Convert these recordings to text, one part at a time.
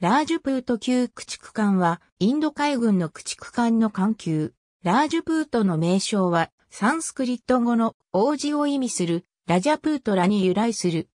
ラージュプート級駆逐艦は、インド海軍の駆逐艦の艦級。ラージュプートの名称は、サンスクリット語の王子を意味する、ラジャプートラに由来する。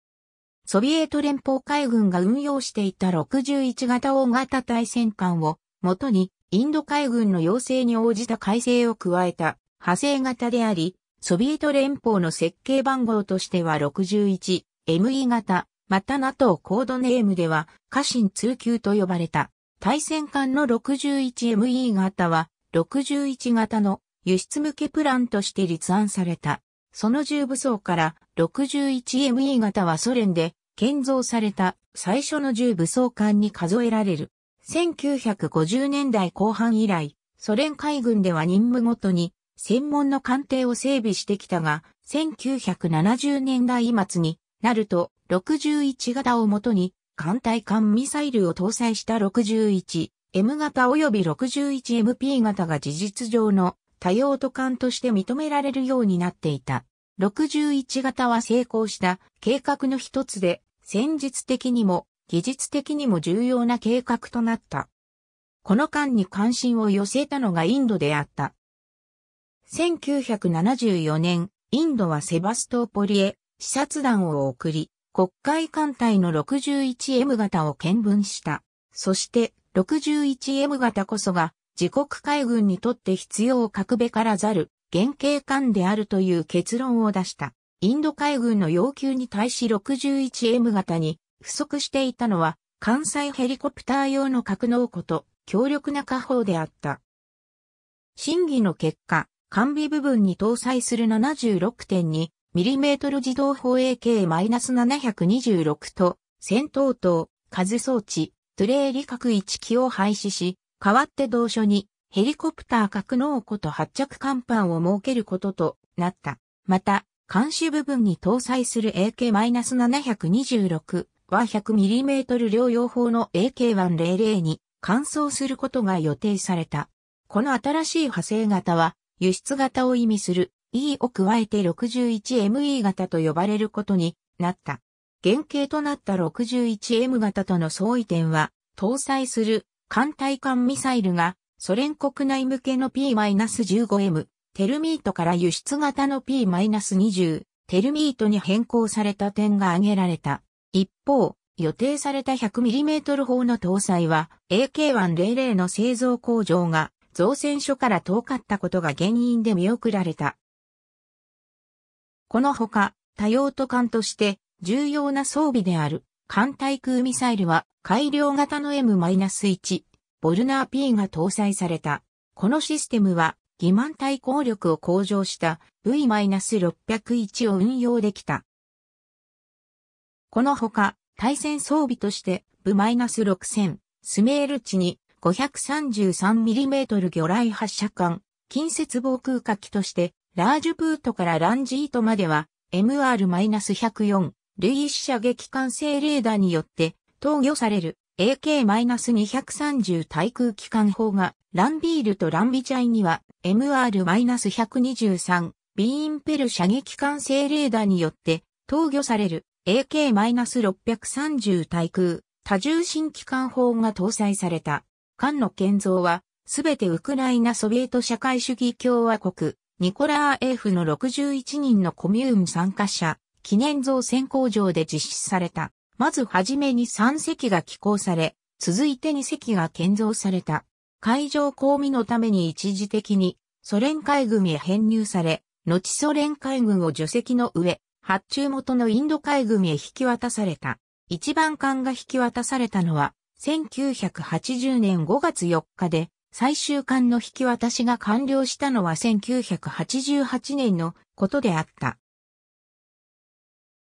ソビエト連邦海軍が運用していた61型大型対戦艦を、元に、インド海軍の要請に応じた改正を加えた、派生型であり、ソビエト連邦の設計番号としては 61ME 型。また NATO コードネームでは、家臣通級と呼ばれた、対戦艦の 61ME 型は、61型の輸出向けプランとして立案された。その10武装から 61ME 型はソ連で建造された最初の10武装艦に数えられる。1950年代後半以来、ソ連海軍では任務ごとに専門の艦艇を整備してきたが、1970年代末になると61型をもとに、艦隊艦ミサイルを搭載した 61M 型及び 61MP 型が事実上の多用途艦として認められるようになっていた。61型は成功した計画の一つで、戦術的にも技術的にも重要な計画となった。この間に関心を寄せたのがインドであった。1974年、インドはセバストーポリへ視察団を送り、国会艦隊の 61M 型を見分した。そして 61M 型こそが自国海軍にとって必要格べからざる原型艦であるという結論を出した。インド海軍の要求に対し 61M 型に不足していたのは関西ヘリコプター用の格納庫と強力な火砲であった。審議の結果、完備部分に搭載する76.2 mm 自動砲 a k -726 と、戦闘等、数装置、トゥレーリ核1機を廃止し、代わって同所に、ヘリコプター格納庫と発着甲板を設けることとなった。また、監視部分に搭載する AK-726 は 100mm 両用法の AK-100 に換装することが予定された。この新しい派生型は輸出型を意味する E を加えて 61ME 型と呼ばれることになった。原型となった 61M 型との相違点は、搭載する艦隊艦ミサイルがソ連国内向けの P-15M、テルミートから輸出型の P-20、テルミートに変更された点が挙げられた。一方、予定された 100mm 砲の搭載は AK100 の製造工場が造船所から遠かったことが原因で見送られた。このほか、多用途艦として重要な装備である艦対空ミサイルは改良型の M-1 ボルナー P が搭載された。このシステムは欺瞞対抗力を向上した V-601 を運用できた。このほか、対戦装備として、V-6000、スメール地に 533mm 魚雷発射管、近接防空火器として、ラージュプートからランジートまでは MR-104 類似射撃管制レーダーによって投与される AK-230 対空機関砲がランビールとランビチャイには MR-123 ビーンペル射撃管制レーダーによって投与される AK-630 対空多重新機関砲が搭載された。艦の建造はすべてウクライナソビエト社会主義共和国ニコラー F の61人のコミューン参加者、記念像選考場で実施された。まずはじめに3隻が寄港され、続いて2隻が建造された。海上公務のために一時的にソ連海軍へ編入され、後ソ連海軍を除籍の上、発注元のインド海軍へ引き渡された。一番艦が引き渡されたのは、1980年5月4日で、最終巻の引き渡しが完了したのは1988年のことであった。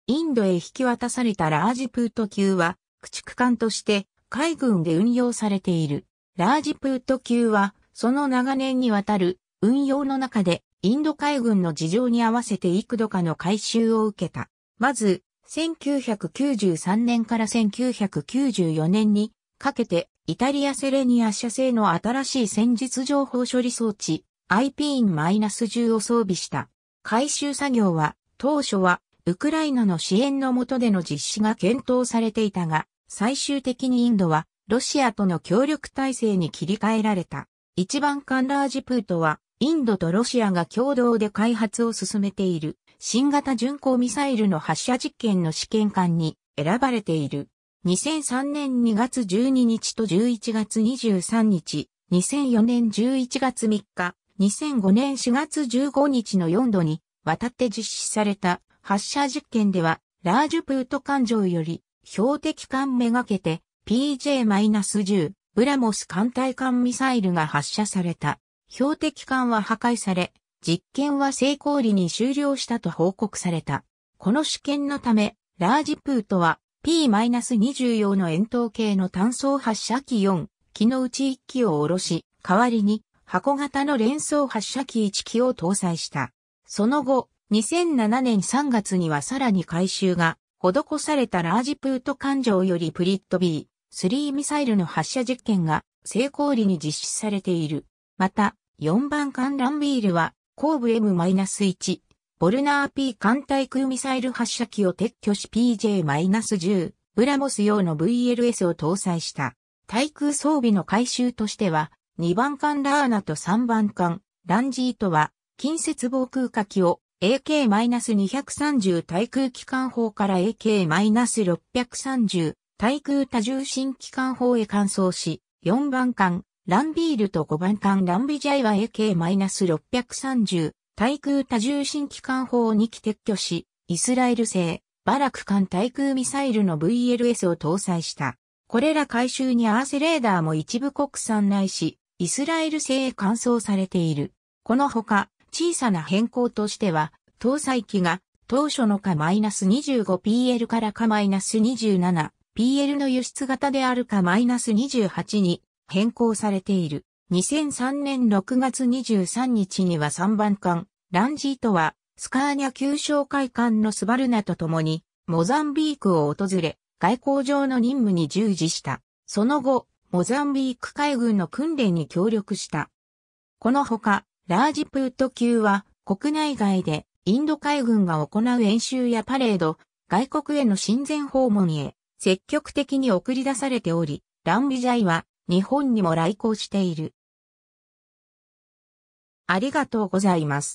インドへ引き渡されたラージプート級は駆逐艦として海軍で運用されている。ラージプート級はその長年にわたる運用の中でインド海軍の事情に合わせて幾度かの改修を受けた。まず、1993年から1994年にかけてイタリアセレニア社製の新しい戦術情報処理装置 IPIN-10 を装備した。回収作業は当初はウクライナの支援の下での実施が検討されていたが、最終的にインドはロシアとの協力体制に切り替えられた。一番艦ラージプートはインドとロシアが共同で開発を進めている新型巡航ミサイルの発射実験の試験艦に選ばれている。2003年2月12日と11月23日、2004年11月3日、2005年4月15日の4度にわたって実施された発射実験では、ラージュプート艦上より標的艦めがけて PJ-10 ブラモス艦隊艦ミサイルが発射された。標的艦は破壊され、実験は成功裏に終了したと報告された。この試験のため、ラージプートは P-24 の円筒形の単装発射機4、機のうち1機を下ろし、代わりに箱型の連装発射機1機を搭載した。その後、2007年3月にはさらに改修が施されたラージプート艦上よりプリット B、3ミサイルの発射実験が成功裏に実施されている。また、4番艦ランビールは、後部 M-1、ボルナー P 艦対空ミサイル発射機を撤去し PJ-10 ブラモス用の VLS を搭載した。対空装備の回収としては、2番艦ラーナと3番艦ランジーとは、近接防空火器を AK-230 対空機関砲から AK-630 対空多重新機関砲へ換装し、4番艦ランビールと5番艦ランビジャイは AK-630 対空多重新機関砲を2機撤去し、イスラエル製、バラク艦対空ミサイルの VLS を搭載した。これら回収に合わせレーダーも一部国産ないし、イスラエル製へ換装されている。このほか、小さな変更としては、搭載機が当初のか -25PL からか -27PL の輸出型であるか -28 に変更されている。2003年6月23日には3番艦、ランジートは、スカーニャ旧商会館のスバルナと共に、モザンビークを訪れ、外交上の任務に従事した。その後、モザンビーク海軍の訓練に協力した。このほか、ラージプート級は、国内外で、インド海軍が行う演習やパレード、外国への親善訪問へ、積極的に送り出されており、ランビジャイは、日本にも来航している。ありがとうございます。